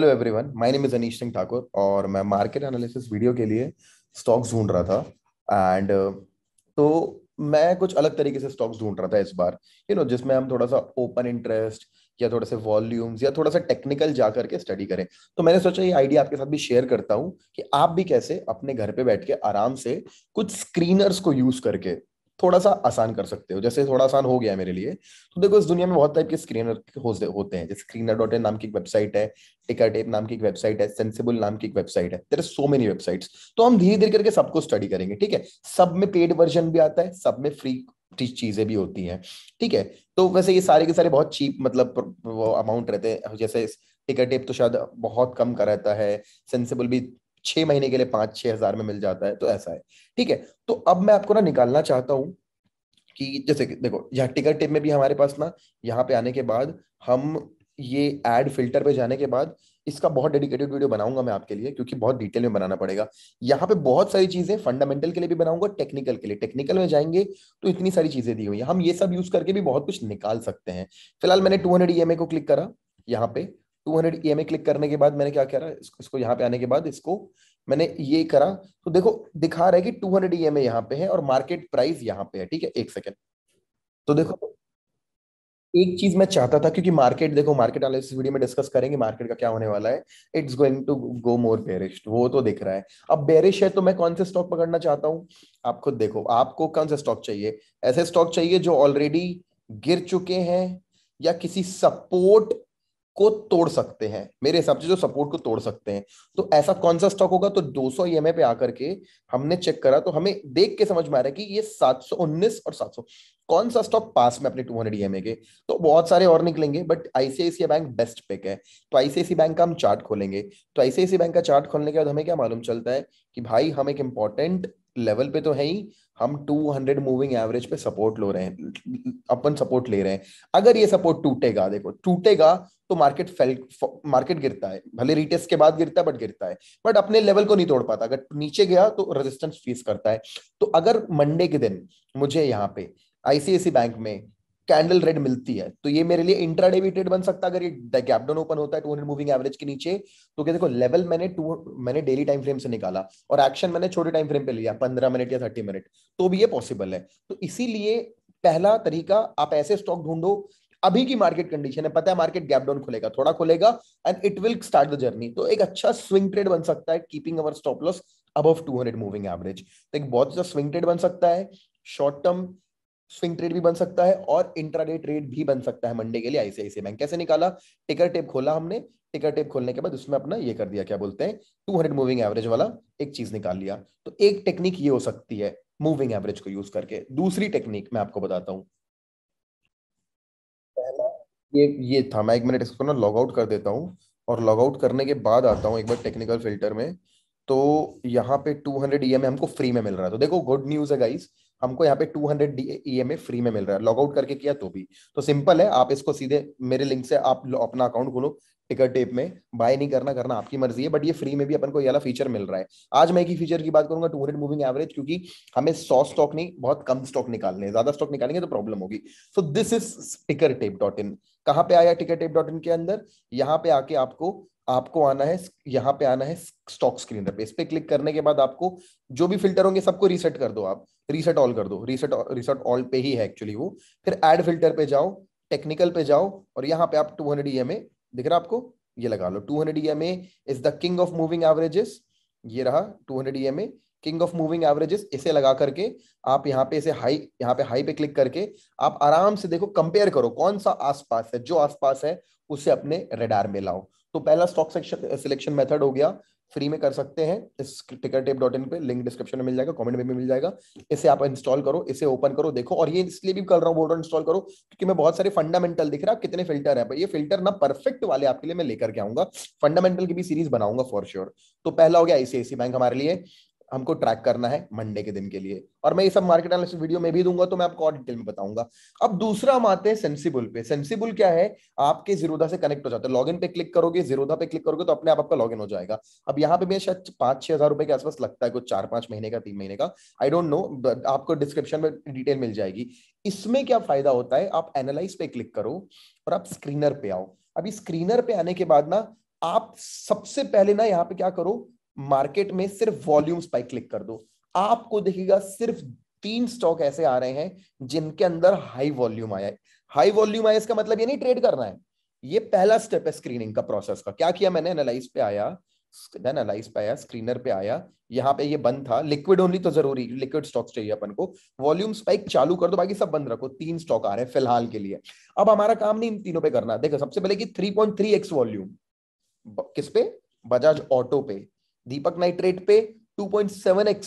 Hello everyone my name is Anish Singh Thakur और मैं market analysis video के लिए स्टॉक्स ढूंढ रहा था एंड uh, तो मैं कुछ अलग तरीके से स्टॉक्स ढूंढ रहा था इस बार यू you नो know, जिसमें हम थोड़ा सा ओपन इंटरेस्ट या थोड़ा सा वॉल्यूम्स या थोड़ा सा टेक्निकल जा करके स्टडी करें तो मैंने सोचा ये आइडिया आपके साथ भी शेयर करता हूँ कि आप भी कैसे अपने घर पे बैठ के आराम से कुछ स्क्रीनर्स को यूज करके थोड़ा सा आसान कर सकते हो जैसे थोड़ा आसान हो गया मेरे लिए तो देखो इस दुनिया में बहुत टाइप के स्क्रीनर होते हैं जैसे स्क्रीनर डॉट इन नाम की एक वेबसाइट है टिकर टेप नाम की एक वेबसाइट है सेंसिबल नाम की एक वेबसाइट है देर सो मेनी वेबसाइट्स तो हम धीरे धीरे करके सबको स्टडी करेंगे ठीक है सब में पेड वर्जन भी आता है सब में फ्री चीजें भी होती हैं ठीक है तो वैसे ये सारे के सारे बहुत चीप मतलब वो अमाउंट रहते हैं जैसे टिकट टेप तो शायद बहुत कम का रहता है सेंसिबल भी छह महीने के लिए पांच छह हजार में मिल जाता है तो ऐसा है ठीक है तो अब मैं आपको ना निकालना चाहता हूँ कि जैसे कि देखो यहाँ टिकट टिप में भी हमारे पास ना यहाँ पे आने के बाद हम ये एड फिल्टर पे जाने के बाद इसका बहुत डेडिकेटेड वीडियो बनाऊंगा मैं आपके लिए क्योंकि बहुत डिटेल में बनाना पड़ेगा यहाँ पे बहुत सारी चीजें फंडामेंटल के लिए भी बनाऊंगा टेक्निकल के लिए टेक्निकल में जाएंगे तो इतनी सारी चीजें दी हुई हम ये सब यूज करके भी बहुत कुछ निकाल सकते हैं फिलहाल मैंने टू हंड्रेड e को क्लिक करा यहाँ पे two hundred E M A click करने के बाद मैंने क्या करा इसको, इसको यहाँ पे आने के बाद इसको मैंने ये करा तो देखो दिखा रहा है कि two hundred E M A यहाँ पे है और मार्केट प्राइस यहाँ पे है ठीक है एक सेकेंड तो देखो एक चीज मैं चाहता था क्योंकि मार्केट देखो मार्केट वाले इस वीडियो में डिस्कस करेंगे मार्केट का क्या होने वाला है it's going to go more bearish वो तो दिख रहा है अब बेरिश है तो मैं कौन से स्टॉक पकड़ना चाहता हूँ आप खुद देखो आपको कौन से स्टॉक चाहिए ऐसे स्टॉक चाहिए जो ऑलरेडी गिर चुके हैं या किसी सपोर्ट को तोड़ सकते हैं मेरे हिसाब से जो सपोर्ट को तोड़ सकते हैं तो ऐसा कौन सा स्टॉक होगा तो 200 ई e पे आकर के हमने चेक करा तो हमें देख के समझ में आ रहा है कि ये 719 और 700 कौन सा स्टॉक पास में अपने 200 ईएमआई e के तो बहुत सारे और निकलेंगे but ICICI bank best pick है तो आईसीआईसी बैंक का हम चार्ट खोलेंगे तो आईसीआईसी बैंक का चार्ट खोलने के बाद हमें क्या मालूम चलता है कि भाई हम एक इंपॉर्टेंट लेवल पे तो है ही हम 200 मूविंग एवरेज पे सपोर्ट लो रहे हैं अपन सपोर्ट ले रहे हैं अगर ये सपोर्ट टूटेगा देखो टूटेगा तो मार्केट फेल मार्केट गिरता है भले रिटेस्ट के बाद गिरता है बट गिरता है बट अपने लेवल को नहीं तोड़ पाता अगर नीचे गया तो रेजिस्टेंस फेस करता है तो अगर मंडे के दिन मुझे यहाँ पे आईसीआईसी बैंक में कैंडल रेड मिलती है तो ये मेरे लिए इंट्राडे भी ट्रेड बन सकता है अगर ये गैप डाउन ओपन होता है टू हंड्रेड मूविंग एवरेज के नीचे तो क्या देखो लेवल मैंने टू मैंने डेली टाइम फ्रेम से निकाला और एक्शन मैंने छोटे टाइम फ्रेम पे लिया पंद्रह मिनट या थर्टी मिनट तो भी ये पॉसिबल है तो इसीलिए पहला तरीका आप ऐसे स्टॉक ढूंढो अभी की मार्केट कंडीशन है पता है मार्केट गैप डाउन खुलेगा थोड़ा खुलेगा and it will start the journey तो एक अच्छा स्विंग ट्रेड बन सकता है keeping our stop loss above 200 moving average तो एक बहुत अच्छा स्विंग ट्रेड बन सकता है शॉर्ट टर्म स्विंग ट्रेड भी बन सकता है और इंट्राडे ट्रेड भी बन सकता है मंडे के लिए आईसीआईसी बैंक कैसे निकाला टिकर टेप खोला हमने टिकर टेप खोलने के बाद उसमें अपना ये कर दिया क्या बोलते हैं टू मूविंग एवरेज वाला एक चीज निकाल लिया तो एक टेक्निक ये हो सकती है मूविंग एवरेज को यूज करके दूसरी टेक्निक मैं आपको बताता हूँ पहला ये ये था मैं एक मिनट इसको ना लॉग आउट कर देता हूँ और लॉग आउट करने के बाद आता हूँ एक बार टेक्निकल फिल्टर में तो यहाँ पे 200 हंड्रेड ई हमको फ्री में मिल रहा है तो देखो गुड न्यूज है गाइस हमको यहाँ पे टू हंड्रेड ई फ्री में मिल रहा है लॉग आउट करके किया तो भी तो सिंपल है आप इसको सीधे मेरे लिंक से आप अपना अकाउंट खोलो टिकर टेप में बाय नहीं करना करना आपकी मर्जी है बट ये फ्री में भी अपन को ये फीचर मिल रहा है आज मैं एक ही फीचर की बात करूंगा टू हंड्रेड मूविंग एवरेज क्योंकि हमें सौ स्टॉक नहीं बहुत कम स्टॉक निकालने ज्यादा स्टॉक निकालेंगे तो प्रॉब्लम होगी so this is ticker tape dot in कहाँ पे आया टिकर टेप डॉट इन के अंदर यहाँ पे आके आपको आपको आना है यहाँ पे आना है स्टॉक स्क्रीन पे इस पे क्लिक करने के बाद आपको जो भी फिल्टर होंगे सबको रीसेट कर दो आप रीसेट ऑल कर दो रीसेट रीसेट ऑल पे ही है एक्चुअली वो फिर एड फिल्टर पे जाओ टेक्निकल पे जाओ और यहाँ पे आप 200 हंड्रेड ई दिख रहा आपको ये लगा लो 200 hundred E is the king of moving averages ये रहा 200 hundred E king of moving averages इसे लगा करके आप यहाँ पे इसे हाई यहाँ पे हाई पे क्लिक करके आप आराम से देखो कंपेयर करो कौन सा आसपास है जो आसपास है उसे अपने रेडार में लाओ तो पहला स्टॉक सिलेक्शन मेथड हो गया फ्री में कर सकते हैं इस टिकट टेप डॉट इन पे लिंक डिस्क्रिप्शन में मिल जाएगा कमेंट में भी मिल जाएगा इसे आप इंस्टॉल करो इसे ओपन करो देखो और ये इसलिए भी कर रहा हूँ बोल रहा हूँ इंस्टॉल करो क्योंकि मैं बहुत सारे फंडामेंटल दिख रहा है कितने फिल्टर है ये फिल्टर ना परफेक्ट वाले आपके लिए मैं लेकर के आऊंगा फंडामेंटल की भी सीरीज बनाऊंगा फॉर श्योर तो पहला हो गया आईसीआईसी बैंक हमारे लिए हमको ट्रैक करना है मंडे के दिन के लिए और मैं ये सब मार्केट एनालिसिस वीडियो में भी दूंगा तो मैं आपको और डिटेल में बताऊंगा अब दूसरा हम आते हैं सेंसिबल पे सेंसिबल क्या है आपके जीरोधा से कनेक्ट हो जाते हैं लॉगिन पे क्लिक करोगे जीरोधा पे क्लिक करोगे तो अपने आप आपका लॉगिन हो जाएगा अब यहाँ पे मेरे शायद पांच छह हजार रुपए के आसपास लगता है कुछ चार पांच महीने का तीन महीने का आई डोंट नो आपको डिस्क्रिप्शन में डिटेल मिल जाएगी इसमें क्या फायदा होता है आप एनालाइज पे क्लिक करो और आप स्क्रीनर पे आओ अभी स्क्रीनर पे आने के बाद ना आप सबसे पहले ना यहाँ पे क्या करो मार्केट में सिर्फ वॉल्यूम्स पर क्लिक कर दो आपको देखिएगा सिर्फ तीन स्टॉक ऐसे आ रहे हैं जिनके अंदर हाई वॉल्यूम आया है हाई वॉल्यूम आया इसका मतलब ये नहीं ट्रेड करना है ये पहला स्टेप है स्क्रीनिंग का प्रोसेस का क्या किया मैंने एनालाइज पे आया एनालाइज पे आया स्क्रीनर पे आया यहाँ पे ये बंद था लिक्विड ओनली तो जरूरी लिक्विड स्टॉक्स चाहिए अपन को वॉल्यूम स्पाइक चालू कर दो बाकी सब बंद रखो तीन स्टॉक आ रहे हैं फिलहाल के लिए अब हमारा काम नहीं इन तीनों पे करना देखो सबसे पहले कि 3.3x वॉल्यूम किस पे बजाज ऑटो पे दीपक नाइट्रेट पे 2.7x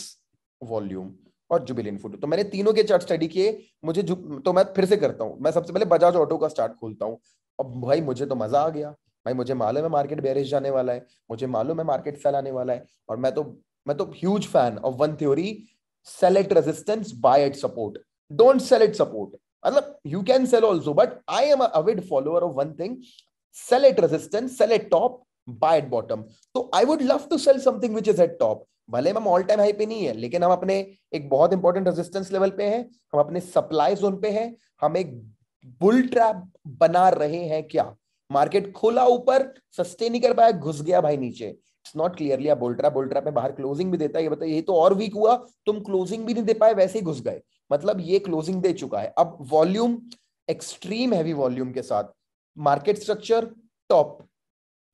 वॉल्यूम और जुबिलिन फूड तो मैंने तीनों के चार्ट स्टडी किए मुझे तो मैं फिर से करता हूँ मैं सबसे पहले बजाज ऑटो का स्टार्ट खोलता हूँ अब भाई मुझे तो मजा आ गया भाई मुझे मालूम है मार्केट बेरिश जाने वाला है मुझे मालूम है मार्केट सेल आने वाला है और मैं तो मैं तो huge fan of one theory sell at resistance buy at support don't sell at support मतलब you can sell also but I am avid follower of one thing sell at resistance sell at top buy at bottom तो I would love to sell something which is at top भले हम all time high पे नहीं है लेकिन हम अपने एक बहुत इंपॉर्टेंट रेजिस्टेंस लेवल पे हैं हम अपने सप्लाई जोन पे हैं हम एक बुल ट्रैप बना रहे हैं क्या मार्केट खोला ऊपर सस्टेन नहीं कर पाया घुस गया भाई नीचे इट्स नॉट क्लियरली आप बोल्ट्रा बोल्ट्रा में बाहर क्लोजिंग भी देता है ये बता, ये तो और वीक हुआ तुम क्लोजिंग भी नहीं दे पाए वैसे ही घुस गए मतलब ये क्लोजिंग दे चुका है अब वॉल्यूम एक्सट्रीम हैवी वॉल्यूम के साथ मार्केट स्ट्रक्चर टॉप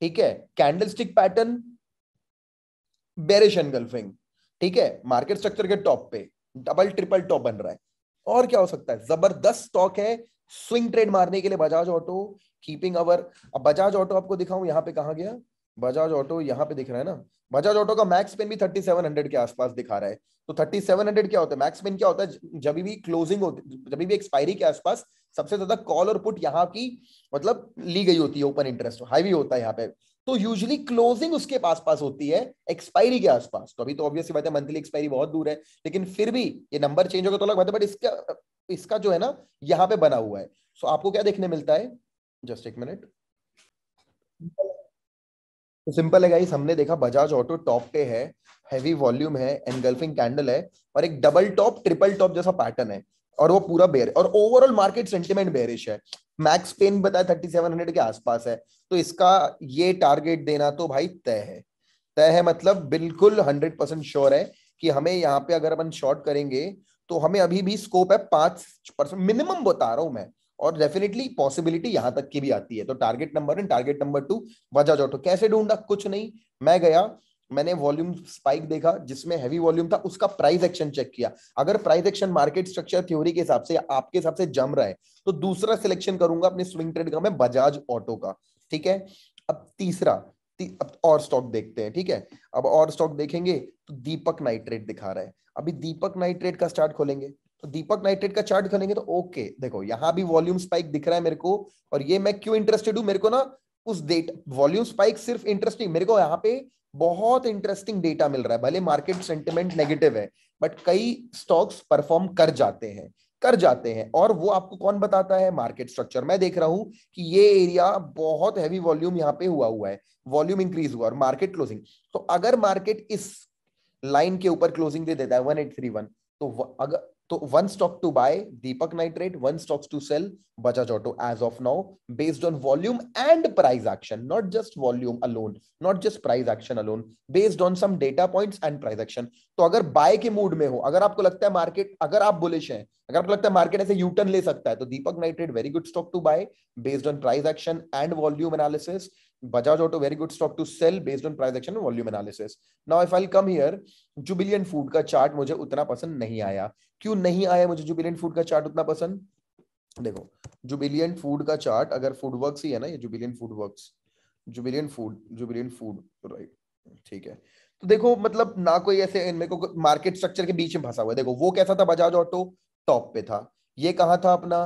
ठीक है कैंडलस्टिक पैटर्न बेरिश एनगल्फिंग ठीक है मार्केट स्ट्रक्चर के टॉप पे डबल ट्रिपल टॉप बन रहा है और क्या हो सकता है जबरदस्त स्टॉक है स्विंग ट्रेड मारने के लिए बजाज ऑटो कीपिंग अवर अब बजाज ऑटो आपको दिखाऊं यहां पे कहा गया बजाज ऑटो यहाँ पे दिख रहा है ना बजाज ऑटो का मैक्स पेन भी थर्टी सेवन हंड्रेड के आसपास दिखा रहा है तो थर्टी सेवन हंड्रेड क्या होता है मैक्स पेन क्या होता है जब भी क्लोजिंग होती जब भी एक्सपायरी के आसपास सबसे ज्यादा कॉल और पुट यहाँ की मतलब ली गई होती है ओपन इंटरेस्ट हाईवी होता है यहाँ पे तो यूजली क्लोजिंग उसके पास पास होती है एक्सपायरी के आसपास तो अभी तो ऑब्वियसली बात है मंथली एक्सपायरी बहुत दूर है लेकिन फिर भी ये नंबर चेंज होगा तो अलग बात है बट इसका इसका जो है ना यहाँ पे बना हुआ है सो आपको क्या देखने मिलता है जस्ट एक मिनट तो सिंपल है गाइस हमने देखा बजाज ऑटो टॉप पे है हैवी वॉल्यूम है एनगल्फिंग कैंडल है और एक डबल टॉप ट्रिपल टॉप जैसा पैटर्न है और वो पूरा बेर और ओवरऑल मार्केट सेंटिमेंट बेरिश है मैक्स पेन बताया थर्टी सेवन हंड्रेड के आसपास है तो इसका ये टारगेट देना तो भाई तय है तय है मतलब बिल्कुल हंड्रेड परसेंट श्योर है कि हमें यहाँ पे अगर अपन शॉर्ट करेंगे तो हमें अभी भी स्कोप है पांच परसेंट मिनिमम बता रहा हूं मैं और डेफिनेटली पॉसिबिलिटी यहां तक की भी आती है तो target number one target number two वजह जोटो तो कैसे ढूंढा कुछ नहीं मैं गया मैंने वॉल्यूम स्पाइक देखा जिसमें हैवी वॉल्यूम था उसका प्राइस एक्शन चेक किया अगर price action market structure theory के हिसाब से आपके हिसाब से जम रहा है तो दूसरा सिलेक्शन करूंगा अपने स्विंग ट्रेड का मैं बजाज ऑटो का ठीक है अब तीसरा ती, अब और स्टॉक देखते हैं ठीक है अब और स्टॉक देखेंगे तो दीपक नाइट्रेट दिखा रहा है अभी दीपक नाइट्रेट का स्टार्ट खोलेंगे तो दीपक नाइट्रेट का चार्ट करेंगे तो ओके देखो यहां भी वॉल्यूम स्पाइक दिख रहा है मेरे को और ये मैं क्यों इंटरेस्टेड हूं मेरे को ना उस डेट वॉल्यूम स्पाइक सिर्फ इंटरेस्टिंग मेरे को यहाँ पे बहुत इंटरेस्टिंग डेटा मिल रहा है भले मार्केट सेंटिमेंट नेगेटिव है बट कई स्टॉक्स परफॉर्म कर जाते हैं कर जाते हैं और वो आपको कौन बताता है मार्केट स्ट्रक्चर मैं देख रहा हूं कि ये एरिया बहुत हैवी वॉल्यूम यहाँ पे हुआ हुआ है वॉल्यूम इंक्रीज हुआ और मार्केट क्लोजिंग तो अगर मार्केट इस लाइन के ऊपर क्लोजिंग दे देता है 1831 तो अगर तो one stock to buy Deepak nitrite one stocks to sell Bajaj auto as of now based on volume and price action not just volume alone not just price action alone based on some data points and price action तो अगर bye के mood में हो अगर आपको लगता है market अगर आप बुलिश हैं अगर आपको लगता है मार्केट ऐसे यूटर्न ले सकता है तो Deepak nitrite very good stock to buy based on price action and volume analysis Bajaj Auto, very good stock to sell based on price action and volume analysis. Now, if I'll come here, Jubilant Food का chart मुझे उतना पसंद नहीं आया क्यों नहीं आया मुझे Jubilant Food का chart उतना पसंद देखो Jubilant Food का chart अगर फूडवर्क्स ही है ना ये Jubilant foodworks Jubilant Food, Jubilant Food, right? ठीक है तो देखो मतलब ना कोई ऐसे इनमें को मार्केट स्ट्रक्चर के बीच में फंसा हुआ है देखो वो कैसा था बजाज ऑटो टॉप पे था ये कहाँ था अपना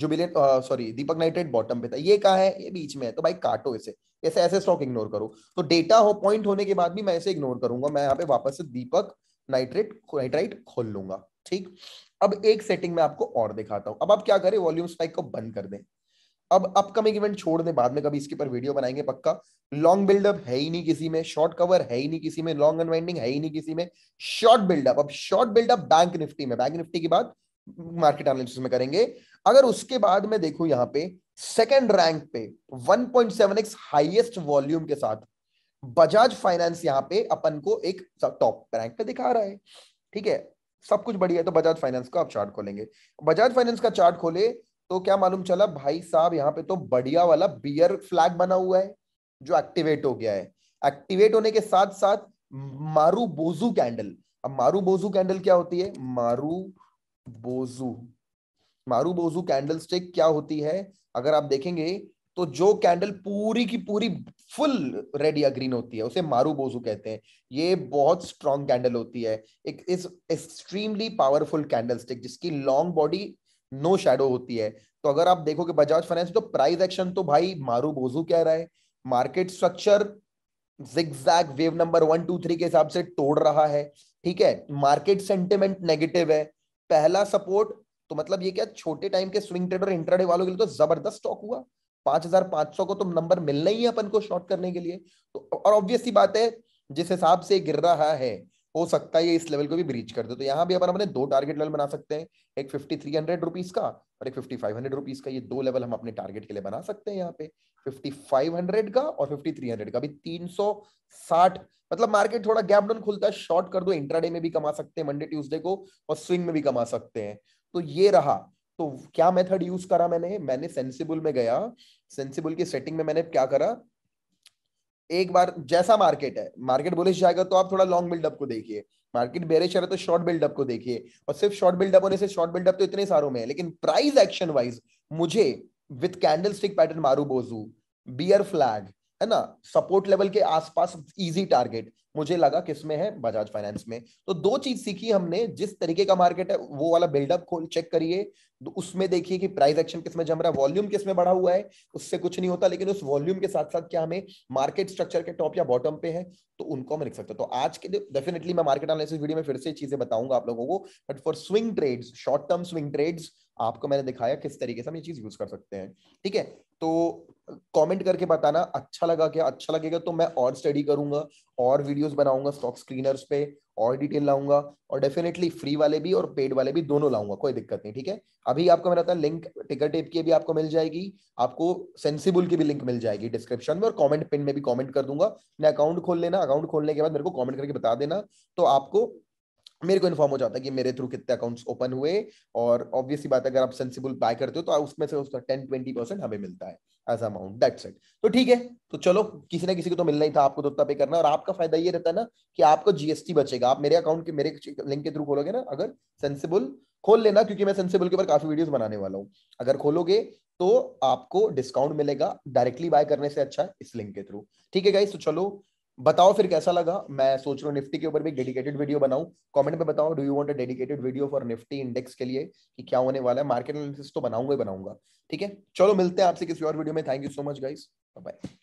Jubilant sorry Deepak nitrite bottom पे था ये कहा है ये बीच में है तो भाई काटो इसे ऐसे ऐसे स्टॉक इग्नोर करो तो डेटा हो पॉइंट होने के बाद भी मैं इसे इग्नोर करूंगा मैं यहाँ पे वापस से दीपक नाइट्रेट नाइट्राइट खोल लूंगा ठीक अब एक सेटिंग में आपको और दिखाता हूं अब आप क्या करें वॉल्यूम स्पाइक को बंद कर दें अब अपकमिंग इवेंट छोड़ दें बाद में कभी इसके ऊपर वीडियो बनाएंगे पक्का लॉन्ग बिल्डअप है ही नहीं किसी में शॉर्ट कवर है ही नहीं किसी में लॉन्ग अनवाइंडिंग है ही नहीं किसी में शॉर्ट बिल्डअप अब शॉर्ट बिल्डअप बैंक निफ्टी में बैंक निफ्टी के बाद मार्केट एनालिसिस में करेंगे अगर उसके बाद में देखो यहां पे सेकंड रैंक पे 1.7x हाईएस्ट वॉल्यूम के साथ बजाज फाइनेंस यहां पे अपन को एक टॉप रैंक पे दिखा रहा है ठीक है सब कुछ बढ़िया है तो बजाज फाइनेंस का आप चार्ट खोलेंगे बजाज फाइनेंस का चार्ट खोले तो क्या मालूम चला भाई साहब यहाँ पे तो बढ़िया वाला बियर फ्लैग बना हुआ है जो एक्टिवेट हो गया है एक्टिवेट होने के साथ साथ मारू बोजू कैंडल अब मारू बोजू कैंडल क्या होती है मारू बोजू मारू बोजू कैंडल स्टिक क्या होती है अगर आप देखेंगे तो जो कैंडल पूरी की पूरी फुल रेड या ग्रीन होती है उसे मारू बोजू कहते हैं ये बहुत स्ट्रॉन्ग कैंडल होती है एक इस एक्सट्रीमली पावरफुल कैंडल स्टिक जिसकी लॉन्ग बॉडी नो शेडो होती है तो अगर आप देखोगे बजाज फाइनेंस तो प्राइस एक्शन तो भाई मारू बोजू कह रहा है market structure zigzag wave number one two three के हिसाब से तोड़ रहा है ठीक है मार्केट सेंटिमेंट नेगेटिव है पहला सपोर्ट तो मतलब ये क्या छोटे टाइम के स्विंग ट्रेडर इंटरडे वालों के लिए तो जबरदस्त स्टॉक हुआ 5500 को तो नंबर मिलना ही है अपन को शॉर्ट करने के लिए तो और ऑब्वियसली बात है जिस हिसाब से गिर रहा है हो सकता है ये इस लेवल को भी ब्रीच कर दे तो यहाँ भी अपन अपने दो टारगेट लेवल बना सकते हैं एक फिफ्टी थ्री हंड्रेड रुपीज का और एक फिफ्टी फाइव हंड्रेड रुपीज का ये दो लेवल हम अपने टारगेट के लिए बना सकते हैं यहाँ पे फिफ्टी फाइव हंड्रेड का और फिफ्टी थ्री हंड्रेड का भी तीन सौ साठ मतलब मार्केट थोड़ा गैप डाउन खुलता है शॉर्ट कर दो इंट्राडे में भी कमा सकते हैं मंडे ट्यूसडे को और स्विंग में भी कमा सकते हैं तो ये रहा तो क्या मेथड यूज करा मैंने मैंने सेंसिबल में गया सेंसिबल की सेटिंग में मैंने क्या करा एक बार जैसा मार्केट है मार्केट बुलिश जाएगा तो आप थोड़ा लॉन्ग बिल्डअप को देखिए मार्केट बेरिश है तो शॉर्ट बिल्डअप को देखिए और सिर्फ शॉर्ट बिल्डअप होने से शॉर्ट बिल्डअप तो इतने सारों में है लेकिन प्राइस एक्शन वाइज मुझे with candle stick pattern marubozu beer flag है ना सपोर्ट लेवल के आसपास इजी टारगेट मुझे लगा किसमें है बजाज फाइनेंस में तो दो चीज सीखी हमने जिस तरीके का मार्केट है वो वाला बिल्डअप खोल चेक करिए तो उसमें देखिए कि प्राइस एक्शन किसमें जम रहा है वॉल्यूम किसमें बढ़ा हुआ है उससे कुछ नहीं होता लेकिन उस वॉल्यूम के साथ साथ क्या हमें मार्केट स्ट्रक्चर के टॉप या बॉटम पे है तो उनको हम लिख सकते हैं तो आज के डेफिनेटली मैं मार्केट एनालिसिस वीडियो में फिर से चीजें बताऊंगा आप लोगों को but for swing trades short term swing trades आपको मैंने दिखाया किस तरीके से हम ये चीज यूज कर सकते हैं ठीक है तो कमेंट करके बताना अच्छा लगा क्या अच्छा लगेगा तो मैं और स्टडी करूंगा और वीडियोस बनाऊंगा स्टॉक स्क्रीनर्स पे और डिटेल लाऊंगा और डेफिनेटली फ्री वाले भी और पेड वाले भी दोनों लाऊंगा कोई दिक्कत नहीं ठीक है अभी आपको मेरा था लिंक टिकट टेप की भी आपको मिल जाएगी आपको सेंसिबुल की भी लिंक मिल जाएगी डिस्क्रिप्शन में और कॉमेंट पिन में भी कॉमेंट कर दूंगा मैं अकाउंट खोल लेना अकाउंट खोलने के बाद मेरे को कॉमेंट करके बता देना तो आपको मेरे को इन्फॉर्म हो जाता है कि मेरे थ्रू कितने अकाउंट्स ओपन हुए और ऑब्वियसली बात अगर आप सेंसिबल बाय करते हो तो उसमें से उसका टेन ट्वेंटी परसेंट हमें मिलता है एज अमाउंट दैट्स इट तो ठीक है तो चलो किसी ना किसी को तो मिलना ही था आपको तो उतना पे करना और आपका फायदा ये रहता है ना कि आपको जीएसटी बचेगा आप मेरे अकाउंट के मेरे लिंक के थ्रू खोलोगे ना अगर सेंसिबल खोल लेना क्योंकि मैं सेंसिबल के ऊपर काफी वीडियोस बनाने वाला हूँ अगर खोलोगे तो आपको डिस्काउंट मिलेगा डायरेक्टली बाय करने से अच्छा इस लिंक के थ्रू ठीक है गाइस तो चलो बताओ फिर कैसा लगा मैं सोच रहा हूँ निफ्टी के ऊपर भी डेडिकेटेड वीडियो बनाऊ कमेंट में बताओ do you want a dedicated video for nifty index के लिए कि क्या होने वाला है मार्केट एनालिसिस तो बनाऊंगा ही बनाऊंगा ठीक है चलो मिलते हैं आपसे किसी और वीडियो में thank you so much guys bye